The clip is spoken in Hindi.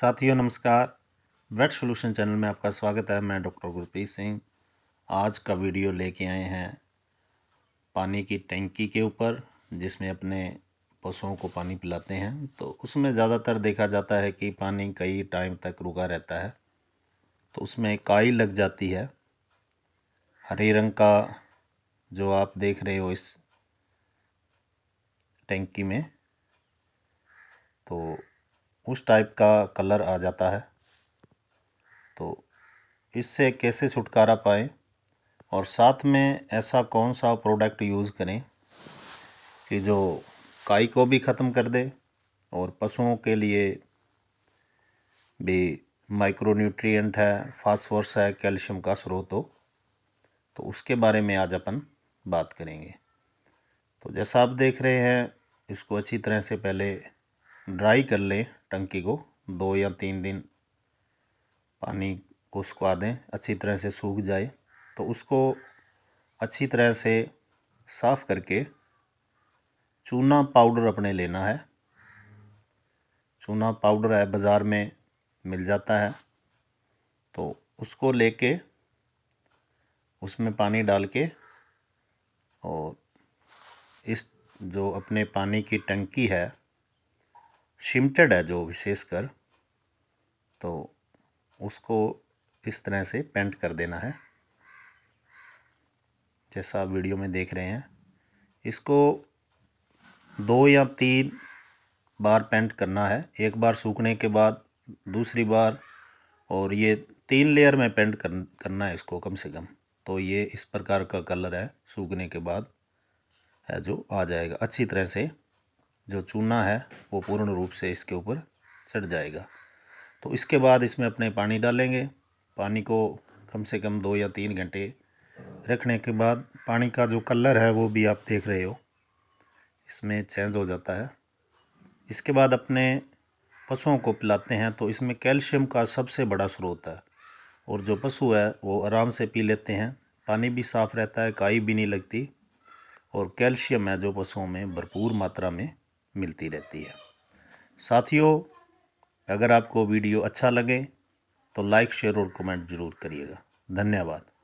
साथियों नमस्कार वेट सॉल्यूशन चैनल में आपका स्वागत है मैं डॉक्टर गुरप्रीत सिंह आज का वीडियो लेके आए हैं पानी की टैंकी के ऊपर जिसमें अपने पशुओं को पानी पिलाते हैं तो उसमें ज़्यादातर देखा जाता है कि पानी कई टाइम तक रुका रहता है तो उसमें काई लग जाती है हरे रंग का जो आप देख रहे हो इस टैंकी में तो उस टाइप का कलर आ जाता है तो इससे कैसे छुटकारा पाए और साथ में ऐसा कौन सा प्रोडक्ट यूज़ करें कि जो काई को भी ख़त्म कर दे और पशुओं के लिए भी माइक्रोन्यूट्रिएंट है फास्फोरस है कैल्शियम का स्रोत हो तो उसके बारे में आज अपन बात करेंगे तो जैसा आप देख रहे हैं इसको अच्छी तरह से पहले ड्राई कर लें टंकी को दो या तीन दिन पानी को सुखा दें अच्छी तरह से सूख जाए तो उसको अच्छी तरह से साफ़ करके चूना पाउडर अपने लेना है चूना पाउडर है बाज़ार में मिल जाता है तो उसको लेके उसमें पानी डाल के और इस जो अपने पानी की टंकी है शिमटेड है जो विशेषकर तो उसको इस तरह से पेंट कर देना है जैसा आप वीडियो में देख रहे हैं इसको दो या तीन बार पेंट करना है एक बार सूखने के बाद दूसरी बार और ये तीन लेयर में पेंट कर, करना है इसको कम से कम तो ये इस प्रकार का कलर है सूखने के बाद है जो आ जाएगा अच्छी तरह से जो चूना है वो पूर्ण रूप से इसके ऊपर चढ़ जाएगा तो इसके बाद इसमें अपने पानी डालेंगे पानी को कम से कम दो या तीन घंटे रखने के बाद पानी का जो कलर है वो भी आप देख रहे हो इसमें चेंज हो जाता है इसके बाद अपने पशुओं को पिलाते हैं तो इसमें कैल्शियम का सबसे बड़ा स्रोत है और जो पशु है वो आराम से पी लेते हैं पानी भी साफ़ रहता है काई भी नहीं लगती और कैल्शियम है जो पशुओं में भरपूर मात्रा में मिलती रहती है साथियों अगर आपको वीडियो अच्छा लगे तो लाइक शेयर और कमेंट ज़रूर करिएगा धन्यवाद